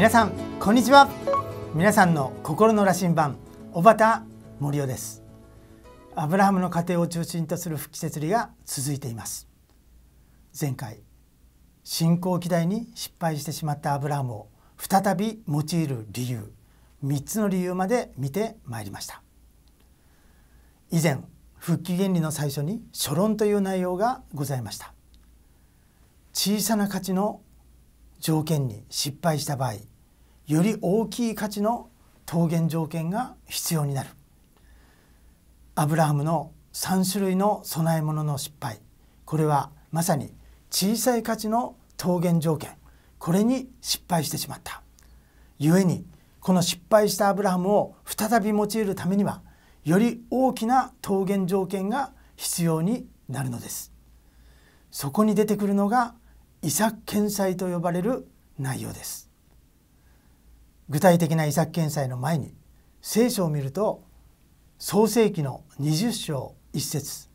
皆さんこんにちは皆さんの心の羅針盤小畑森夫ですアブラハムの家庭を中心とする不季節理が続いています前回信仰期代に失敗してしまったアブラハムを再び用いる理由3つの理由まで見てまいりました以前復帰原理の最初に初論という内容がございました小さな価値の条件に失敗した場合より大きい価値の桃源条件が必要になるアブラハムの3種類の供え物の失敗これはまさに小さい価値の桃源条件これに失敗してしまった故にこの失敗したアブラハムを再び用いるためにはより大きな桃源条件が必要になるのですそこに出てくるのが遺作献祭と呼ばれる内容です具体的な遺作検査の前に聖書を見ると創世紀の20章1節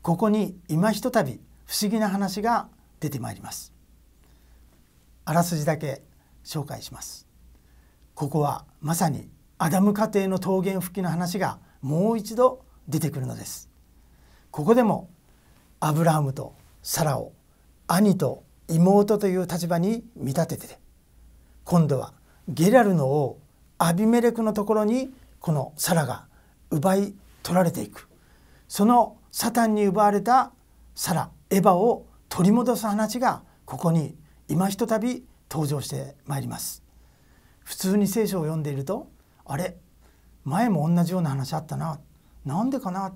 ここに今ひとたび不思議な話が出てまいりますあらすじだけ紹介しますここはまさにアダム家庭の桃源復帰の話がもう一度出てくるのですここでもアブラハムとサラを兄と妹という立場に見立てて今度はゲラルの王アビメレクのところにこのサラが奪い取られていくそのサタンに奪われたサラエヴァを取り戻す話がここに今ひとたび登場してまいります普通に聖書を読んでいるとあれ前も同じような話あったななんでかな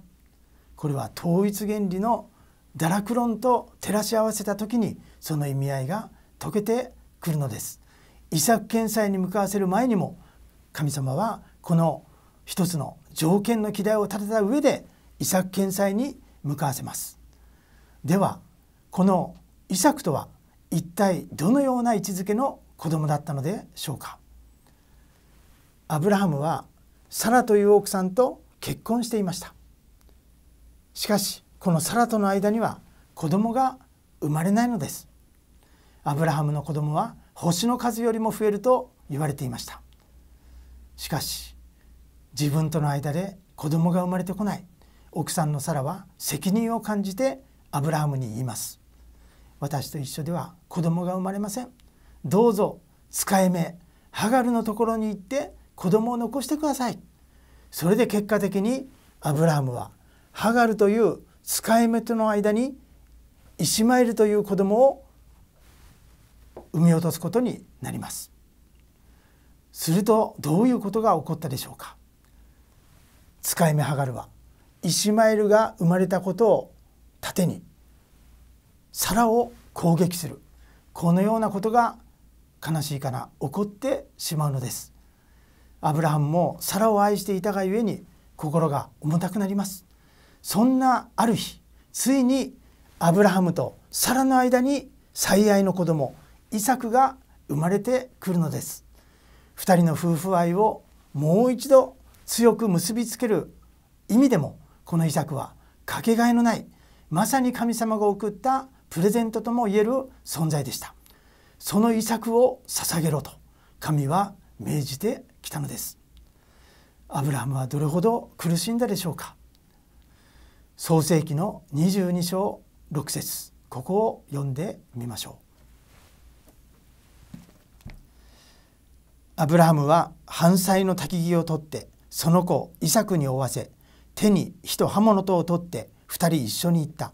これは統一原理の堕落論と照らし合わせた時にその意味合いが解けてくるのです遺作権債に向かわせる前にも神様はこの一つの条件の議題を立てた上で遺作権債に向かわせますではこのイサクとは一体どのような位置づけの子供だったのでしょうかアブラハムはサラという奥さんと結婚していましたしかしこのサラとの間には子供が生まれないのですアブラハムの子供は星の数よりも増えると言われていましたしかし自分との間で子供が生まれてこない奥さんのサラは責任を感じてアブラハムに言います私と一緒では子供が生まれませんどうぞ使い目ハガルのところに行って子供を残してくださいそれで結果的にアブラハムはハガルという使い目との間にイシマエルという子供を産み落とすことになりますするとどういうことが起こったでしょうか使い目ハガルはイシュマエルが生まれたことを盾にサラを攻撃するこのようなことが悲しいかな起こってしまうのですアブラハムもサラを愛していたがゆえに心が重たくなりますそんなある日ついにアブラハムとサラの間に最愛の子供遺作が生まれてくるのです2人の夫婦愛をもう一度強く結びつける意味でもこの遺作はかけがえのないまさに神様が送ったプレゼントともいえる存在でしたその遺作を捧げろと神は命じてきたのですアブラハムはどれほど苦しんだでしょうか創世紀の22章6節ここを読んでみましょうアブラハムは反災の焚き木を取ってその子イサクに負わせ手に火と刃物とを取って2人一緒に行った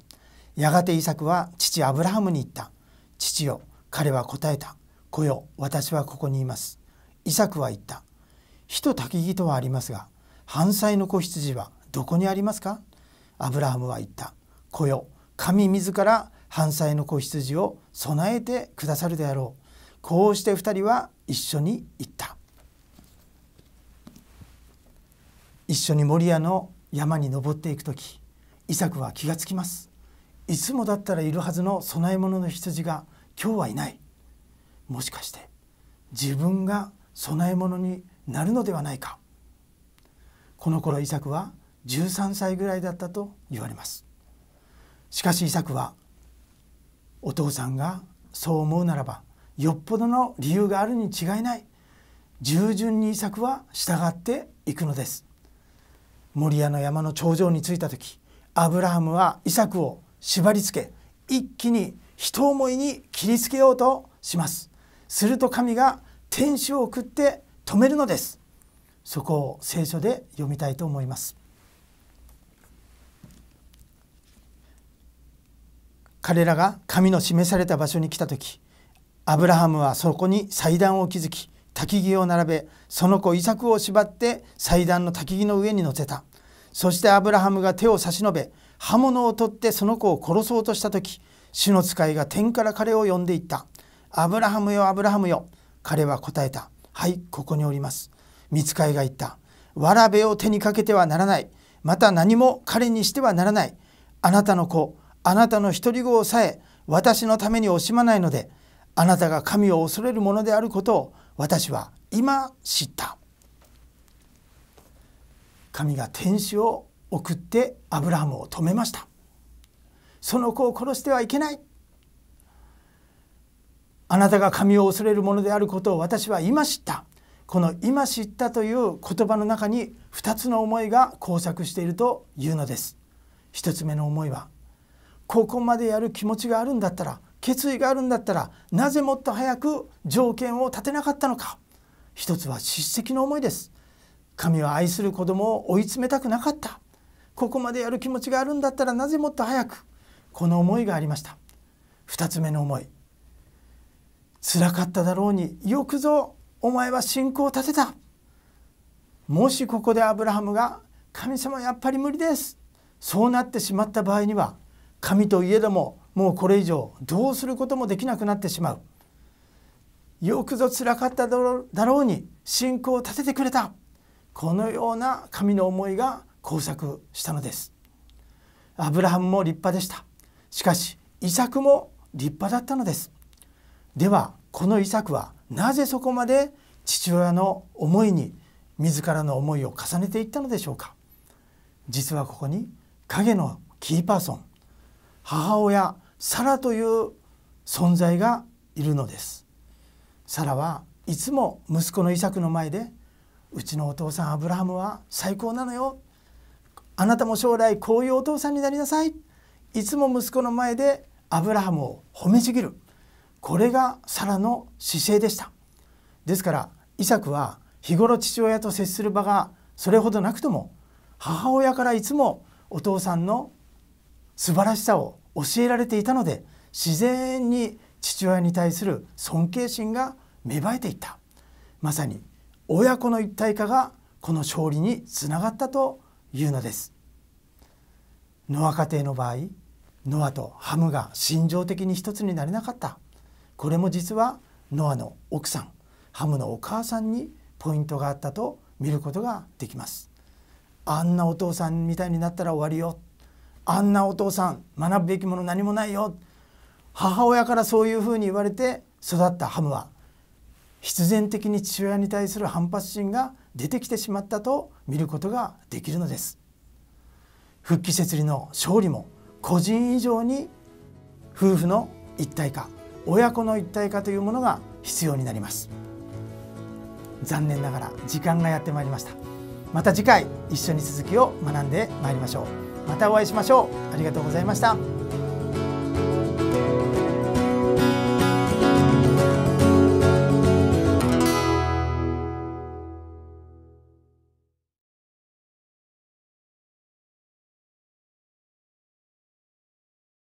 やがてイサクは父アブラハムに言った父よ彼は答えた子よ私はここにいますイサクは言った火と焚き木とはありますが反災の子羊はどこにありますかアブラハムは言った子よ神自ら反災の子羊を備えてくださるであろうこうして2人は一緒に行った一緒に守屋の山に登っていく時イサクは気がつきますいつもだったらいるはずの供え物の羊が今日はいないもしかして自分が供え物になるのではないかこの頃イサクは13歳ぐらいだったと言われますしかしイサクはお父さんがそう思うならばよっぽどの理由があるに違いない従順に遺作は従っていくのですモリの山の頂上に着いた時アブラハムは遺作を縛り付け一気に人思いに切りつけようとしますすると神が天使を送って止めるのですそこを聖書で読みたいと思います彼らが神の示された場所に来た時アブラハムはそこに祭壇を築き焚木を並べその子イサクを縛って祭壇の焚木の上に乗せたそしてアブラハムが手を差し伸べ刃物を取ってその子を殺そうとした時主の使いが天から彼を呼んでいった「アブラハムよアブラハムよ」彼は答えた「はいここにおります」見つかいが言った「わらべを手にかけてはならないまた何も彼にしてはならないあなたの子あなたの独り子をさえ私のために惜しまないのであなたが神を恐れるものであることを私は今知った神が天使を送ってアブラハムを止めましたその子を殺してはいけないあなたが神を恐れるものであることを私は今知ったこの「今知った」という言葉の中に二つの思いが交錯しているというのです一つ目の思いはここまでやる気持ちがあるんだったら決意があるんだったらなぜもっと早く条件を立てなかったのか一つは叱責の思いです神は愛する子供を追い詰めたくなかったここまでやる気持ちがあるんだったらなぜもっと早くこの思いがありました二つ目の思い辛かっただろうによくぞお前は信仰を立てたもしここでアブラハムが神様やっぱり無理ですそうなってしまった場合には神といえどももうこれ以上どうすることもできなくなってしまうよくぞつらかっただろうに信仰を立ててくれたこのような神の思いが交錯したのですアブラハムも立派でしたしかしイサクも立派だったのですではこのイサクはなぜそこまで父親の思いに自らの思いを重ねていったのでしょうか実はここに影のキーパーソン母親ラという存在がいるのですサラはいつも息子のイサクの前で「うちのお父さんアブラハムは最高なのよあなたも将来こういうお父さんになりなさい」いつも息子の前でアブラハムを褒めちぎるこれがサラの姿勢でしたですからイサクは日頃父親と接する場がそれほどなくとも母親からいつもお父さんの素晴らしさを教えられていたので自然に父親に対する尊敬心が芽生えていったまさに親子の一体化がこの勝利につながったというのですノア家庭の場合ノアとハムが心情的に一つになれなかったこれも実はノアの奥さんハムのお母さんにポイントがあったと見ることができますあんなお父さんみたいになったら終わりよあんなお父さん学ぶべきもの何もないよ母親からそういうふうに言われて育ったハムは必然的に父親に対する反発心が出てきてしまったと見ることができるのです復帰設理の勝利も個人以上に夫婦の一体化親子の一体化というものが必要になります残念ながら時間がやってまいりましたまた次回一緒に続きを学んでまいりましょうまたお会いしましょうありがとうございました